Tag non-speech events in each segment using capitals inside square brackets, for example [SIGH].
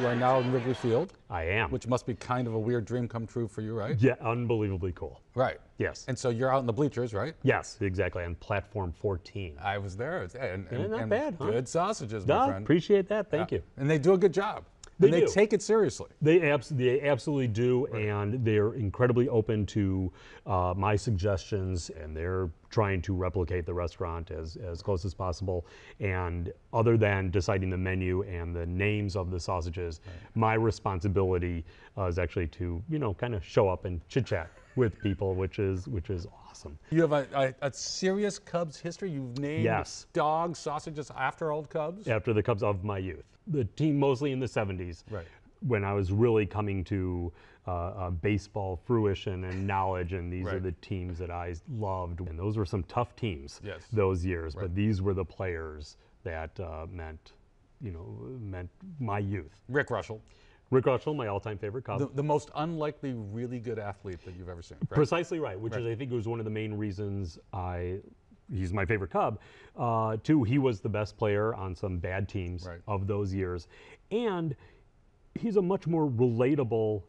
You are now in Wrigley Field. I am. Which must be kind of a weird dream come true for you, right? Yeah, unbelievably cool. Right. Yes. And so you're out in the bleachers, right? Yes, exactly. On platform 14. I was there. And, and, yeah, not and bad. Huh? Good sausages, no, my friend. Appreciate that. Thank yeah. you. And they do a good job. They, they take it seriously. They, abs- they absolutely do, right. and they're incredibly open to uh, my suggestions and their trying to replicate the restaurant as, as close as possible. And other than deciding the menu and the names of the sausages, right. my responsibility uh, is actually to, you know, kind of show up and chit chat with people, which is which is awesome. You have a, a, a, serious Cubs history. You've named yes. dog sausages after old Cubs. After the Cubs of my youth, the team mostly in the '70s. Right when I was really coming to uh, uh, baseball fruition and knowledge, and these right. are the teams that I loved. And those were some tough teams yes. those years, right. but these were the players that uh, meant, you know, meant my youth. Rick Russell. Rick Russell, my all-time favorite the, the, most unlikely, really good athlete that you've ever seen. Right? Precisely right, which is I think was one of the main reasons I he's my favorite Cub. Uh, two, he was the best player on some bad teams right. of those years. And he's a much more relatable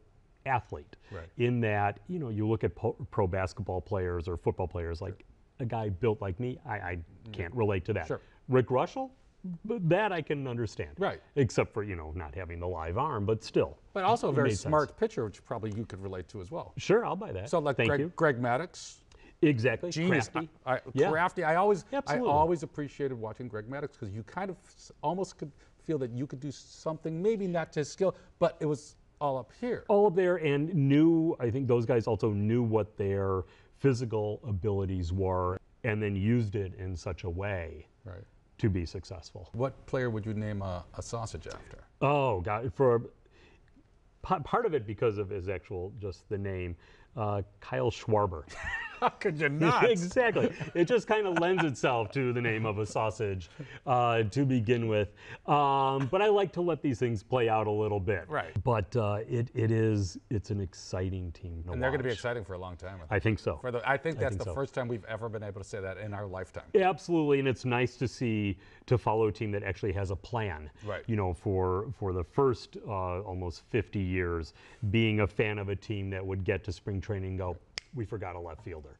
athlete right. in that you know you look at pro basketball players or football players like sure. a guy built like me i, I mm-hmm. can't yeah. relate to that sure. rick russell that i can understand right except for you know not having the live arm but still but also a very smart sense. pitcher which probably you could relate to as well sure i'll buy that so like Thank greg, you. greg maddox Exactly. Genius. Crafty. I, I, yeah. crafty. I always, Absolutely. I always appreciated watching Greg Maddox because you kind of almost could feel that you could do something, maybe not to his skill, but it was all up here. All up there, and knew, I think those guys also knew what their physical abilities were and then used it in such a way. Right. To be successful. What player would you name a, a sausage after? Oh, God. For part of it because of his actual, just the name, uh, Kyle Schwarber. [LAUGHS] How could you [LAUGHS] not? exactly. It just kind of lends itself to the name of a sausage uh, to begin with. Um, but I like to let these things play out a little bit. Right. But uh, it, it is, it's an exciting team And watch. they're going to be exciting for a long time. I think, I think so. For the, I think that's I think the so. first time we've ever been able to say that in our lifetime. Yeah, absolutely. And it's nice to see, to follow a team that actually has a plan. Right. You know, for, for the first uh, almost 50 years, being a fan of a team that would get to spring training go, we forgot a left fielder.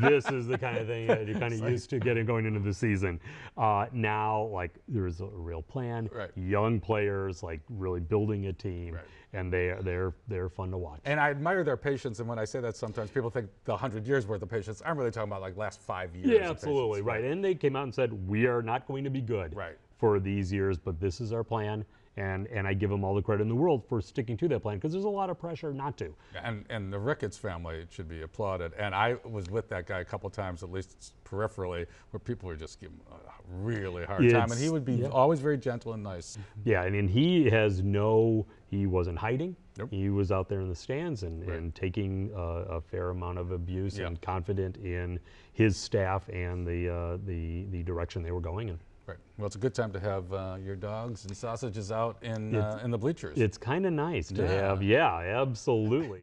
this is the kind of thing that you're kind of [LAUGHS] like, used to getting going into the season. Uh, now, like there's a real plan. Right. Young players like really building a team, right. and they they're they're fun to watch. And I admire their patience. And when I say that, sometimes people think the hundred years worth of patience. I'm really talking about like last five years. Yeah, absolutely patience, right. right. And they came out and said we are not going to be good. Right. For these years, but this is our plan and, and I give them all the credit in the world for sticking to that plan because there's a lot of pressure not to. And, and the Ricketts family should be applauded. And I was with that guy a couple times, at least peripherally, where people were just giving a really hard it's, time. And he would be yeah. always very gentle and nice. Mm-hmm. Yeah, I mean he has no, he wasn't hiding. Nope. He was out there in the stands and, right. and taking uh, a fair amount of abuse yeah. and confident in his staff and the, uh, the, the direction they were going in. Right. Well, it's a good time to have uh, your dogs and sausages out in, uh, in the bleachers. It's kind of nice to yeah. have. Yeah, absolutely.